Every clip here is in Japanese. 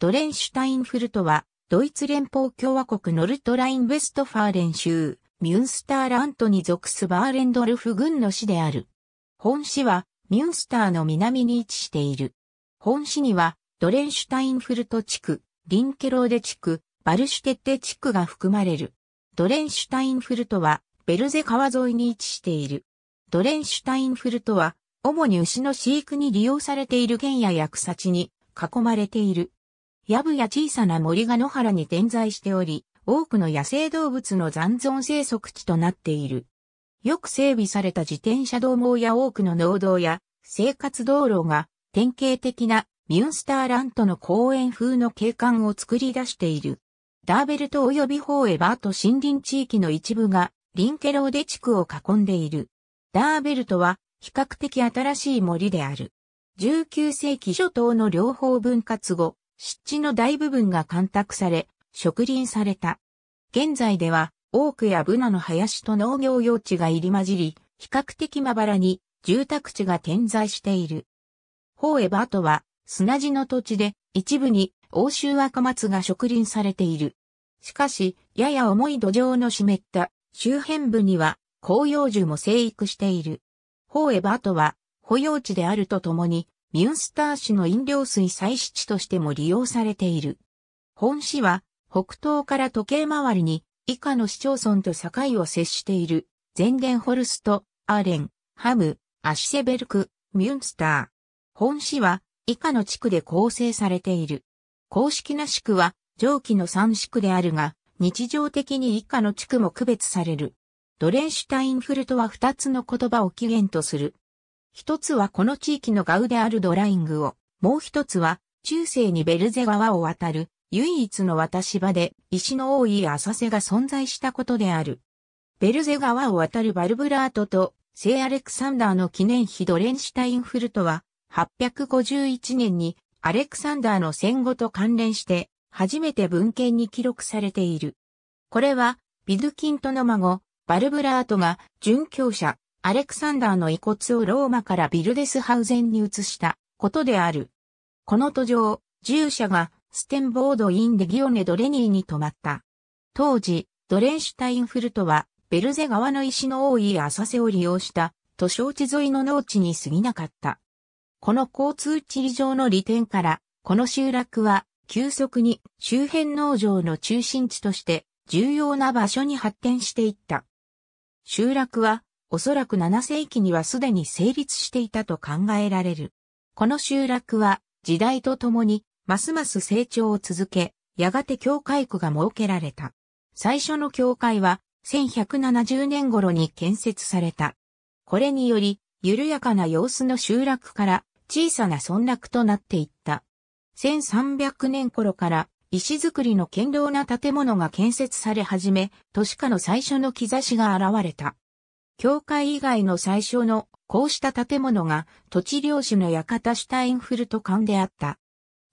ドレンシュタインフルトは、ドイツ連邦共和国ノルトライン・ウェストファーレン州、ミュンスターラントに属すバーレンドルフ郡の市である。本市は、ミュンスターの南に位置している。本市には、ドレンシュタインフルト地区、リンケローデ地区、バルシュテッテ地区が含まれる。ドレンシュタインフルトは、ベルゼ川沿いに位置している。ドレンシュタインフルトは、主に牛の飼育に利用されている原野や草地に囲まれている。やぶや小さな森が野原に点在しており、多くの野生動物の残存生息地となっている。よく整備された自転車道網や多くの農道や生活道路が典型的なミュンスターラントの公園風の景観を作り出している。ダーベルト及びホーエバーと森林地域の一部がリンケローデ地区を囲んでいる。ダーベルトは比較的新しい森である。19世紀初頭の両方分割後、湿地の大部分が干拓され、植林された。現在では、多くやブナの林と農業用地が入り混じり、比較的まばらに住宅地が点在している。ホーエバートは砂地の土地で一部に欧州赤松が植林されている。しかし、やや重い土壌の湿った周辺部には広葉樹も生育している。ホーエバートは保養地であるとともにミュンスター市の飲料水採取地としても利用されている。本市は、北東から時計回りに、以下の市町村と境を接している、ゼンデンホルスト、アーレン、ハム、アシセベルク、ミュンスター。本市は、以下の地区で構成されている。公式な市区は、上記の3市区であるが、日常的に以下の地区も区別される。ドレンシュタインフルトは2つの言葉を起源とする一つはこの地域のガウであるドライングを、もう一つは、中世にベルゼ川を渡る、唯一の渡し場で、石の多い浅瀬が存在したことである。ベルゼ川を渡るバルブラートと、聖アレクサンダーの記念碑ドレンシュタインフルトは、851年に、アレクサンダーの戦後と関連して、初めて文献に記録されている。これは、ビドキントの孫、バルブラートが、殉教者、アレクサンダーの遺骨をローマからビルデスハウゼンに移したことである。この途上、従者がステンボードインデギオネ・ドレニーに泊まった。当時、ドレンシュタインフルトは、ベルゼ川の石の多い浅瀬を利用した、都省地沿いの農地に過ぎなかった。この交通地理上の利点から、この集落は、急速に周辺農場の中心地として、重要な場所に発展していった。集落は、おそらく7世紀にはすでに成立していたと考えられる。この集落は時代とともにますます成長を続け、やがて教会区が設けられた。最初の教会は1170年頃に建設された。これにより、緩やかな様子の集落から小さな村落となっていった。1300年頃から石造りの堅牢な建物が建設され始め、都市化の最初の兆しが現れた。教会以外の最初のこうした建物が土地領主の館シュタインフルト館であった。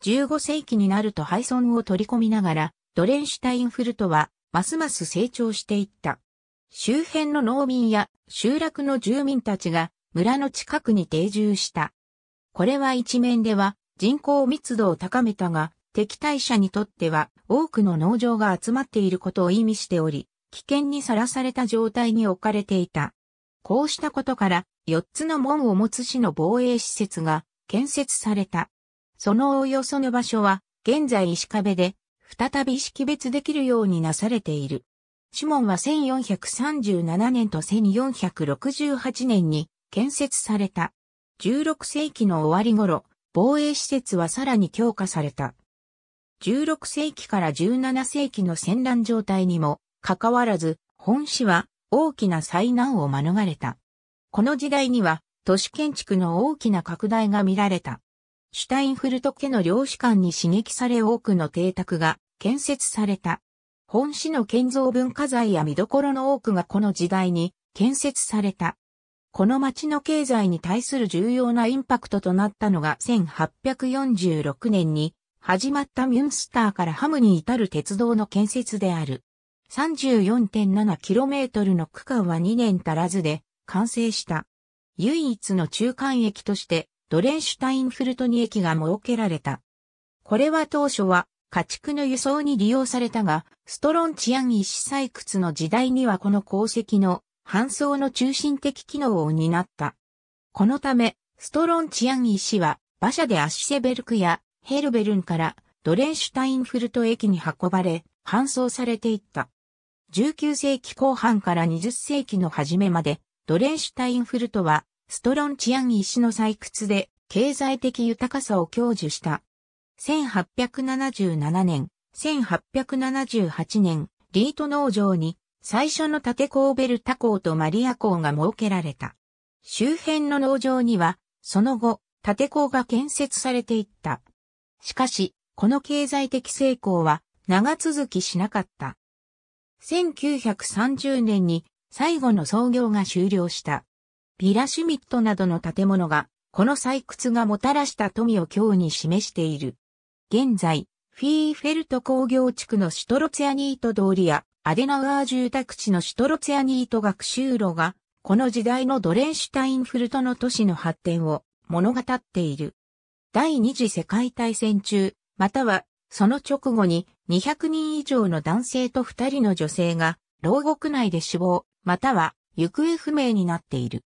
15世紀になると廃村を取り込みながら、ドレンシュタインフルトはますます成長していった。周辺の農民や集落の住民たちが村の近くに定住した。これは一面では人口密度を高めたが、敵対者にとっては多くの農場が集まっていることを意味しており、危険にさらされた状態に置かれていた。こうしたことから、4つの門を持つ市の防衛施設が建設された。そのおおよその場所は、現在石壁で、再び識別できるようになされている。シモンは1437年と1468年に建設された。16世紀の終わり頃、防衛施設はさらに強化された。16世紀から17世紀の戦乱状態にも関わらず、本市は大きな災難を免れた。この時代には都市建築の大きな拡大が見られた。シュタインフルト家の領主館に刺激され多くの邸宅が建設された。本市の建造文化財や見どころの多くがこの時代に建設された。この町の経済に対する重要なインパクトとなったのが1846年に始まったミュンスターからハムに至る鉄道の建設である。34.7km の区間は2年足らずで完成した。唯一の中間駅としてドレンシュタインフルトニ駅が設けられた。これは当初は家畜の輸送に利用されたが、ストロンチアン石採掘の時代にはこの鉱石の搬送の中心的機能を担った。このため、ストロンチアン石は馬車でアシセベルクやヘルベルンからドレンシュタインフルト駅に運ばれ、搬送されていった。19世紀後半から20世紀の初めまで、ドレンシュタインフルトは、ストロンチアン石の採掘で、経済的豊かさを享受した。1877年、1878年、リート農場に、最初の縦コーベルタ港とマリア港が設けられた。周辺の農場には、その後、縦港が建設されていった。しかし、この経済的成功は長続きしなかった。1930年に最後の創業が終了した。ビラシュミットなどの建物が、この採掘がもたらした富を今日に示している。現在、フィーフェルト工業地区のシュトロツヤニート通りや、アデナアー住宅地のシュトロツヤニート学習路が、この時代のドレンシュタインフルトの都市の発展を物語っている。第二次世界大戦中、またはその直後に200人以上の男性と2人の女性が、牢獄内で死亡、または行方不明になっている。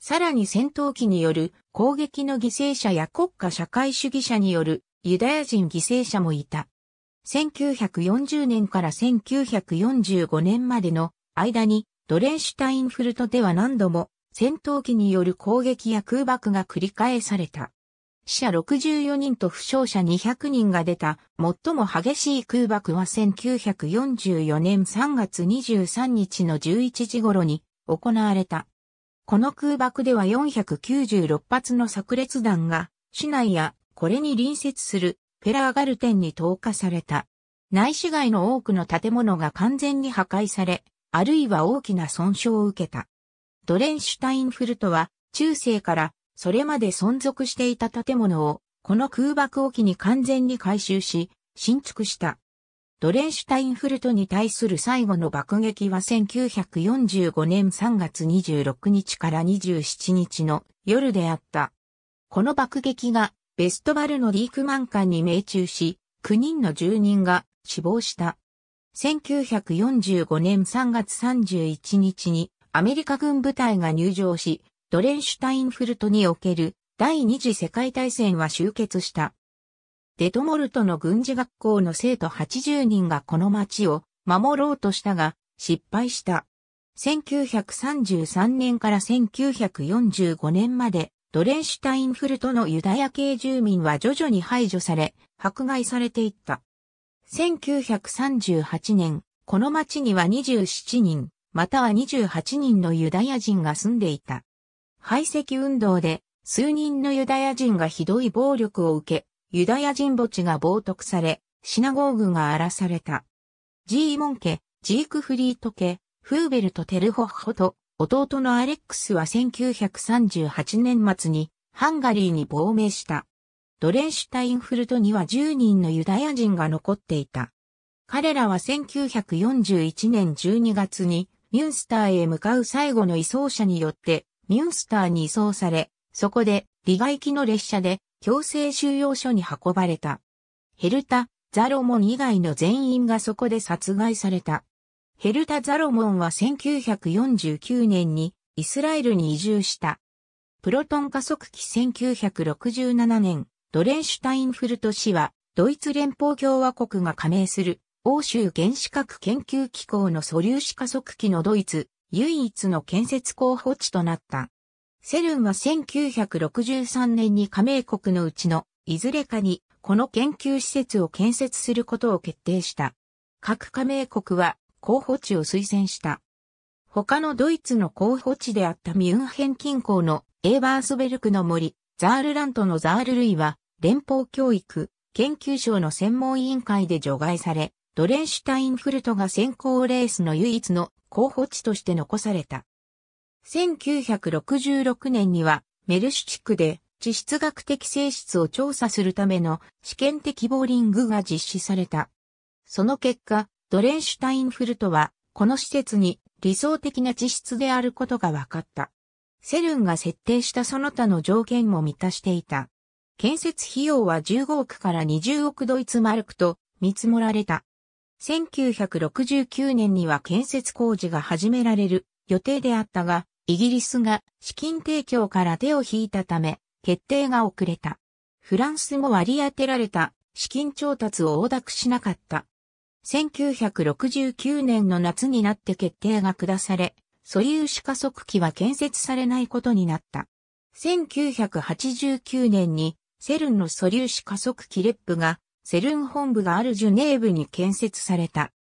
さらに戦闘機による攻撃の犠牲者や国家社会主義者によるユダヤ人犠牲者もいた。1940年から1945年までの間にドレンシュタインフルトでは何度も戦闘機による攻撃や空爆が繰り返された。死者64人と負傷者200人が出た、最も激しい空爆は1944年3月23日の11時頃に行われた。この空爆では496発の炸裂弾が、市内やこれに隣接するペラーガルテンに投下された。内市街の多くの建物が完全に破壊され、あるいは大きな損傷を受けた。ドレンシュタインフルトは中世からそれまで存続していた建物を、この空爆を機に完全に改修し、新築した。ドレンシュタインフルトに対する最後の爆撃は1945年3月26日から27日の夜であった。この爆撃がベストバルのリークマン艦に命中し、9人の住人が死亡した。1945年3月31日にアメリカ軍部隊が入場し、ドレンシュタインフルトにおける第二次世界大戦は終結した。デトモルトの軍事学校の生徒80人がこの町を守ろうとしたが失敗した。1933年から1945年までドレンシュタインフルトのユダヤ系住民は徐々に排除され、迫害されていった。1938年、この町には27人、または28人のユダヤ人が住んでいた。排斥運動で数人のユダヤ人がひどい暴力を受け、ユダヤ人墓地が冒涜され、シナゴーグが荒らされた。ジーモン家、ジークフリート家、フーベルト・テルホッホと、弟のアレックスは1938年末にハンガリーに亡命した。ドレンシュタインフルトには10人のユダヤ人が残っていた。彼らは1941年12月にミュンスターへ向かう最後の移送車によってミュンスターに移送され、そこで、利害機の列車で、強制収容所に運ばれた。ヘルタ、ザロモン以外の全員がそこで殺害された。ヘルタ・ザロモンは1949年にイスラエルに移住した。プロトン加速器1967年、ドレンシュタインフルト氏は、ドイツ連邦共和国が加盟する、欧州原子核研究機構の素粒子加速器のドイツ、唯一の建設候補地となった。セルンは1963年に加盟国のうちのいずれかにこの研究施設を建設することを決定した。各加盟国は候補地を推薦した。他のドイツの候補地であったミュンヘン近郊のエーバースベルクの森、ザールラントのザール類は連邦教育研究省の専門委員会で除外され、ドレンシュタインフルトが先行レースの唯一の候補地として残された。1966年にはメルシュ地区で地質学的性質を調査するための試験的ボーリングが実施された。その結果、ドレンシュタインフルトはこの施設に理想的な地質であることが分かった。セルンが設定したその他の条件も満たしていた。建設費用は15億から20億ドイツマルクと見積もられた。1969年には建設工事が始められる予定であったが、イギリスが資金提供から手を引いたため、決定が遅れた。フランスも割り当てられた資金調達を横諾しなかった。1969年の夏になって決定が下され、素粒子加速器は建設されないことになった。1989年にセルンの素粒子加速器レップがセルン本部があるジュネーブに建設された。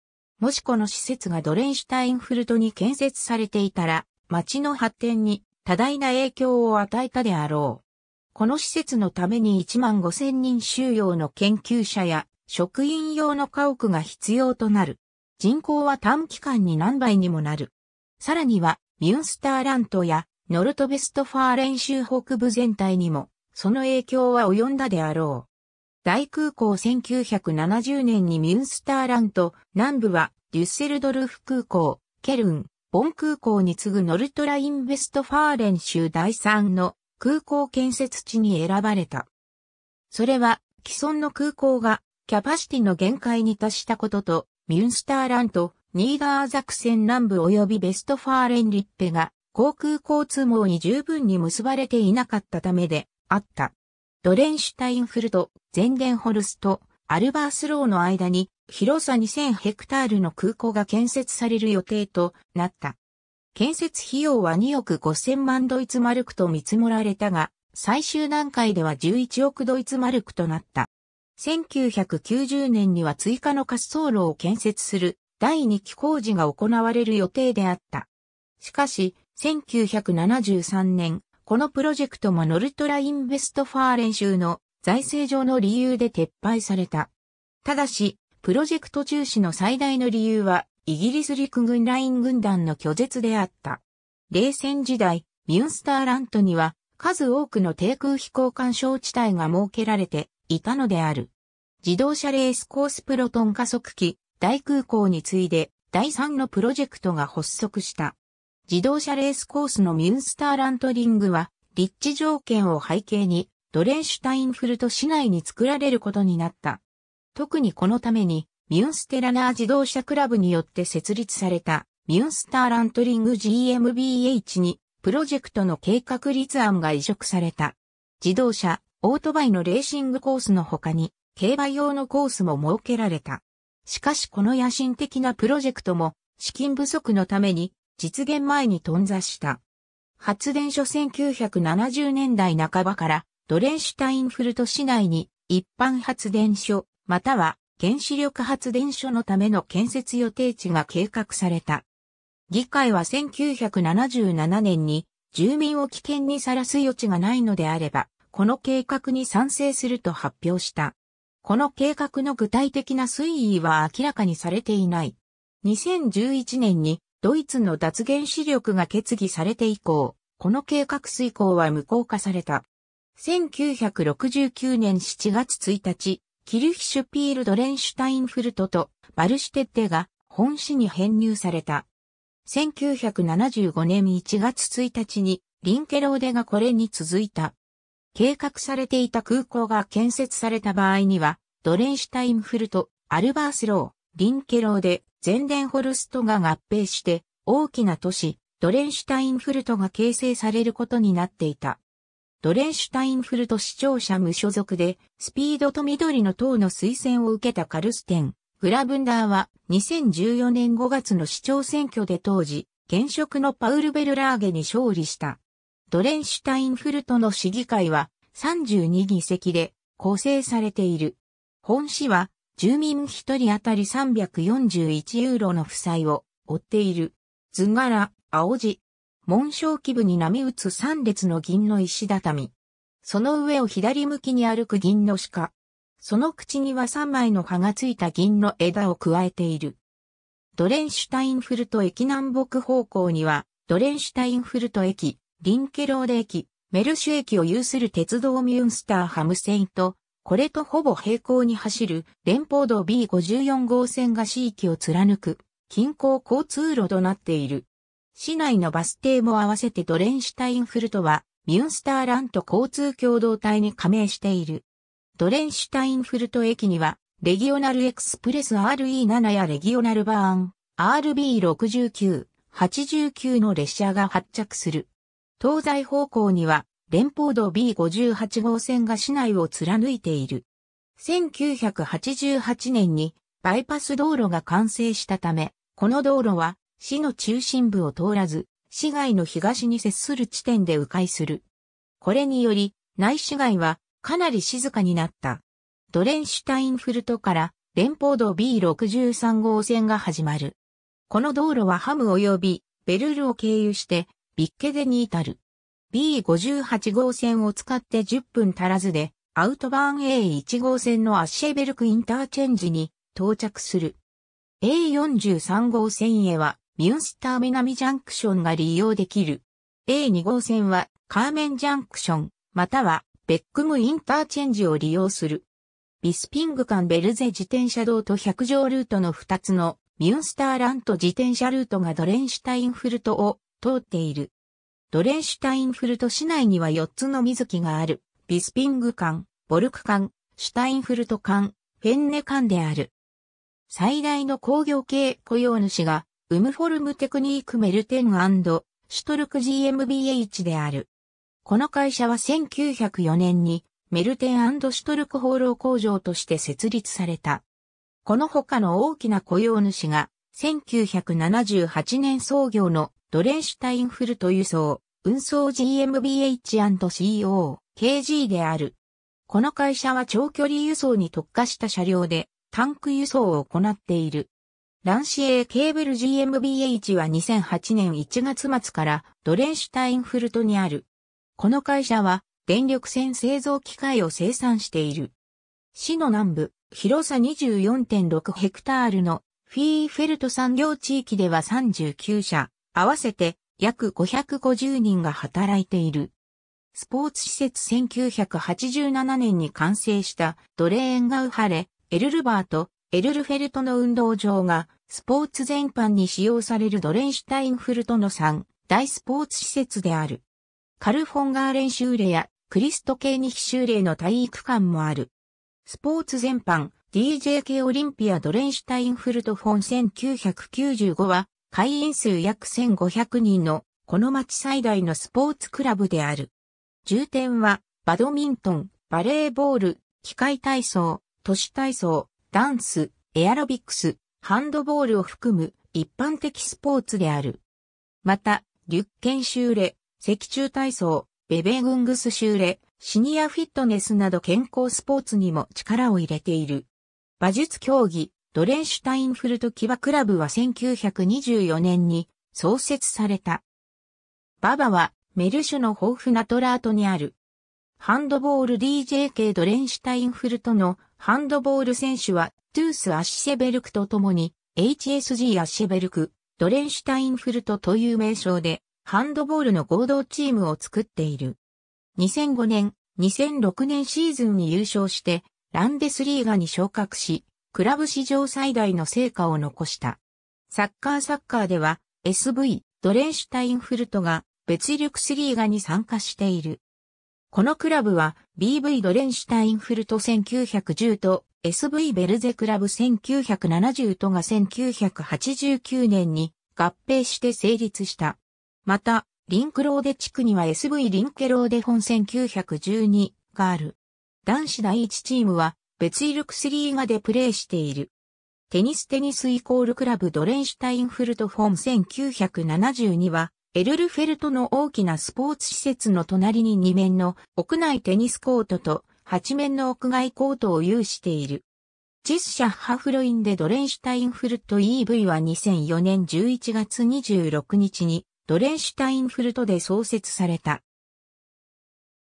もしこの施設がドレンシュタインフルトに建設されていたら、町の発展に多大な影響を与えたであろう。この施設のために1万5千人収容の研究者や職員用の家屋が必要となる。人口は短期間に何倍にもなる。さらには、ミュンスターラントやノルトベストファーレン州北部全体にも、その影響は及んだであろう。大空港1970年にミュンスターラント、南部はデュッセルドルフ空港、ケルン、ボン空港に次ぐノルトラインベストファーレン州第3の空港建設地に選ばれた。それは既存の空港がキャパシティの限界に達したことと、ミュンスターラント、ニーダーザクセン南部及びベストファーレンリッペが航空交通網に十分に結ばれていなかったためであった。ドレンシュタインフルト、ゼンデンホルスト、アルバースローの間に広さ2000ヘクタールの空港が建設される予定となった。建設費用は2億5000万ドイツマルクと見積もられたが、最終段階では11億ドイツマルクとなった。1990年には追加の滑走路を建設する第2期工事が行われる予定であった。しかし、1973年、このプロジェクトもノルトラインベストファーレン州の財政上の理由で撤廃された。ただし、プロジェクト中止の最大の理由は、イギリス陸軍ライン軍団の拒絶であった。冷戦時代、ミュンスターラントには、数多くの低空飛行干渉地帯が設けられていたのである。自動車レースコースプロトン加速機、大空港に次いで、第3のプロジェクトが発足した。自動車レースコースのミュンスターラントリングは、立地条件を背景に、ドレンシュタインフルト市内に作られることになった。特にこのために、ミュンステラナー自動車クラブによって設立された、ミュンスターラントリング GmbH に、プロジェクトの計画立案が移植された。自動車、オートバイのレーシングコースの他に、競馬用のコースも設けられた。しかしこの野心的なプロジェクトも、資金不足のために実現前に頓挫した。発電所1970年代半ばからドレンシュタインフルト市内に一般発電所または原子力発電所のための建設予定地が計画された。議会は1977年に住民を危険にさらす余地がないのであれば、この計画に賛成すると発表した。この計画の具体的な推移は明らかにされていない。2011年にドイツの脱原子力が決議されて以降、この計画遂行は無効化された。1969年7月1日、キルヒシュピールドレンシュタインフルトとバルシュテッテが本市に編入された。1975年1月1日にリンケローデがこれに続いた。計画されていた空港が建設された場合には、ドレンシュタインフルト、アルバースロー、リンケローデ、ンデンホルストが合併して、大きな都市、ドレンシュタインフルトが形成されることになっていた。ドレンシュタインフルト視聴者無所属で、スピードと緑の党の推薦を受けたカルステン、グラブンダーは2014年5月の市長選挙で当時、現職のパウル・ベルラーゲに勝利した。ドレンシュタインフルトの市議会は32議席で構成されている。本市は住民1人当たり341ユーロの負債を負っている。図柄、青字。紋章基部に波打つ3列の銀の石畳。その上を左向きに歩く銀の鹿。その口には3枚の葉がついた銀の枝を加えている。ドレンシュタインフルト駅南北方向には、ドレンシュタインフルト駅、リンケローデ駅、メルシュ駅を有する鉄道ミュンスターハム線ト、これとほぼ平行に走る連邦道 B54 号線が市域を貫く近郊交通路となっている。市内のバス停も合わせてドレンシュタインフルトはミュンスターラント交通共同体に加盟している。ドレンシュタインフルト駅にはレギオナルエクスプレス RE7 やレギオナルバーン RB69、89の列車が発着する。東西方向には連邦道 B58 号線が市内を貫いている。1988年にバイパス道路が完成したため、この道路は市の中心部を通らず、市街の東に接する地点で迂回する。これにより、内市街はかなり静かになった。ドレンシュタインフルトから連邦道 B63 号線が始まる。この道路はハム及びベルルを経由してビッケデに至る。B58 号線を使って10分足らずで、アウトバーン A1 号線のアッシェベルクインターチェンジに到着する。A43 号線へは、ミュンスター南ジャンクションが利用できる。A2 号線は、カーメンジャンクション、または、ベックムインターチェンジを利用する。ビスピング間ベルゼ自転車道と百条ルートの2つのミュンスターラント自転車ルートがドレンシュタインフルトを通っている。ドレンシュタインフルト市内には4つの水木がある、ビスピング艦、ボルク艦、シュタインフルト艦、フェンネ艦である。最大の工業系雇用主が、ウムフォルムテクニークメルテンシュトルク GmbH である。この会社は1904年にメルテンシュトルク放浪工場として設立された。この他の大きな雇用主が1978年創業のドレンシュタインフルト輸送、運送 GmbH&CO、KG である。この会社は長距離輸送に特化した車両で、タンク輸送を行っている。ランシエーケーブル GmbH は2008年1月末からドレンシュタインフルトにある。この会社は電力線製造機械を生産している。市の南部、広さ24.6ヘクタールのフィーフェルト産業地域では39社、合わせて約550人が働いている。スポーツ施設1987年に完成したドレーンガウハレ、エルルバーとエルルフェルトの運動場がスポーツ全般に使用されるドレンシュタインフルトの3大スポーツ施設である。カルフォンガーレューレやクリスト系に非修例の体育館もある。スポーツ全般、DJK オリンピアドレンシュタインフルトフォン1995は会員数約1500人のこの町最大のスポーツクラブである。重点はバドミントン、バレーボール、機械体操、都市体操、ダンス、エアロビクス、ハンドボールを含む一般的スポーツである。また、リュッケンシューレ、脊柱体操、ベベグングスシューレ、シニアフィットネスなど健康スポーツにも力を入れている。馬術競技、ドレンシュタインフルト騎馬クラブは1924年に創設された。馬場はメルシュの豊富なトラートにある。ハンドボール DJK ドレンシュタインフルトのハンドボール選手はトゥース・アッシェベルクと共に HSG アッシェベルク、ドレンシュタインフルトという名称でハンドボールの合同チームを作っている。2005年、2006年シーズンに優勝してランデスリーガに昇格し、クラブ史上最大の成果を残した。サッカーサッカーでは SV ドレンシュタインフルトが別リュクスリーガに参加している。このクラブは BV ドレンシュタインフルト1910と SV ベルゼクラブ1970とが1989年に合併して成立した。また、リンクローデ地区には SV リンケローデ本1912がある。男子第一チームは別イルクスリーガでプレーしている。テニステニスイコールクラブドレンシュタインフルトフォン1972はエルルフェルトの大きなスポーツ施設の隣に2面の屋内テニスコートと8面の屋外コートを有している。ジスシャッハフロインでドレンシュタインフルト EV は2004年11月26日にドレンシュタインフルトで創設された。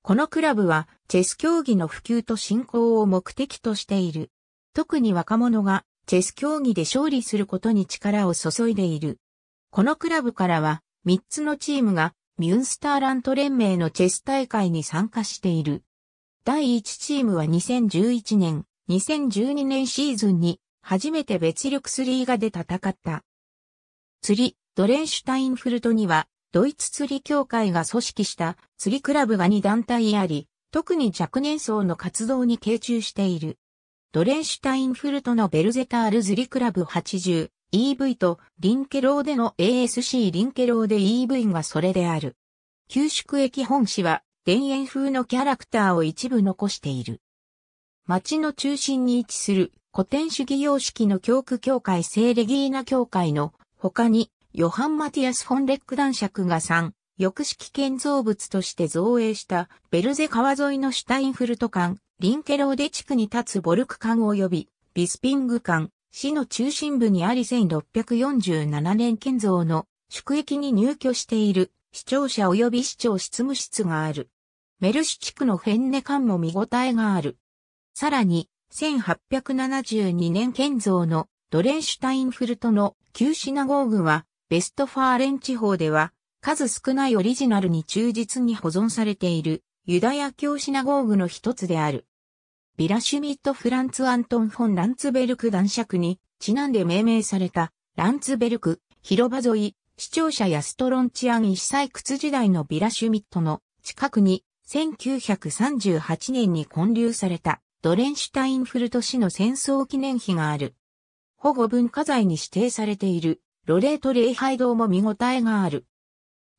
このクラブはチェス競技の普及と振興を目的としている。特に若者がチェス競技で勝利することに力を注いでいる。このクラブからは3つのチームがミュンスターラント連盟のチェス大会に参加している。第1チームは2011年、2012年シーズンに初めて別力スリーガで戦った。釣り、ドレンシュタインフルトにはドイツ釣り協会が組織した釣りクラブが2団体あり、特に若年層の活動に傾注している。ドレンシュタインフルトのベルゼタール釣りクラブ80、EV とリンケローでの ASC リンケローで EV がそれである。旧宿駅本市は田園風のキャラクターを一部残している。町の中心に位置する古典主義様式の教区協会聖レギーナ協会の他にヨハン・マティアス・フォンレック男爵が3、翼式建造物として造営したベルゼ川沿いのシュタインフルト館、リンケローデ地区に立つボルク館及びビスピング館、市の中心部にあり1647年建造の宿域に入居している市庁舎及び市長執務室がある。メルシ地区のフェンネ館も見応えがある。さらに、1872年建造のドレンシュタインフルトの旧シナゴーグはベストファーレン地方では、数少ないオリジナルに忠実に保存されているユダヤ教シナゴーグの一つである。ビラシュミット・フランツ・アントン・フォン・ランツベルク男爵にちなんで命名されたランツベルク広場沿い、視聴者やストロンチアン一採掘時代のビラシュミットの近くに1938年に建立されたドレンシュタインフルト市の戦争記念碑がある。保護文化財に指定されているロレート礼拝堂も見応えがある。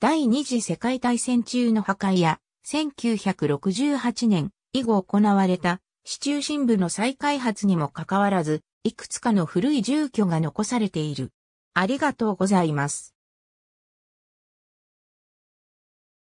第二次世界大戦中の破壊や、1968年以後行われた市中心部の再開発にもかかわらず、いくつかの古い住居が残されている。ありがとうございます。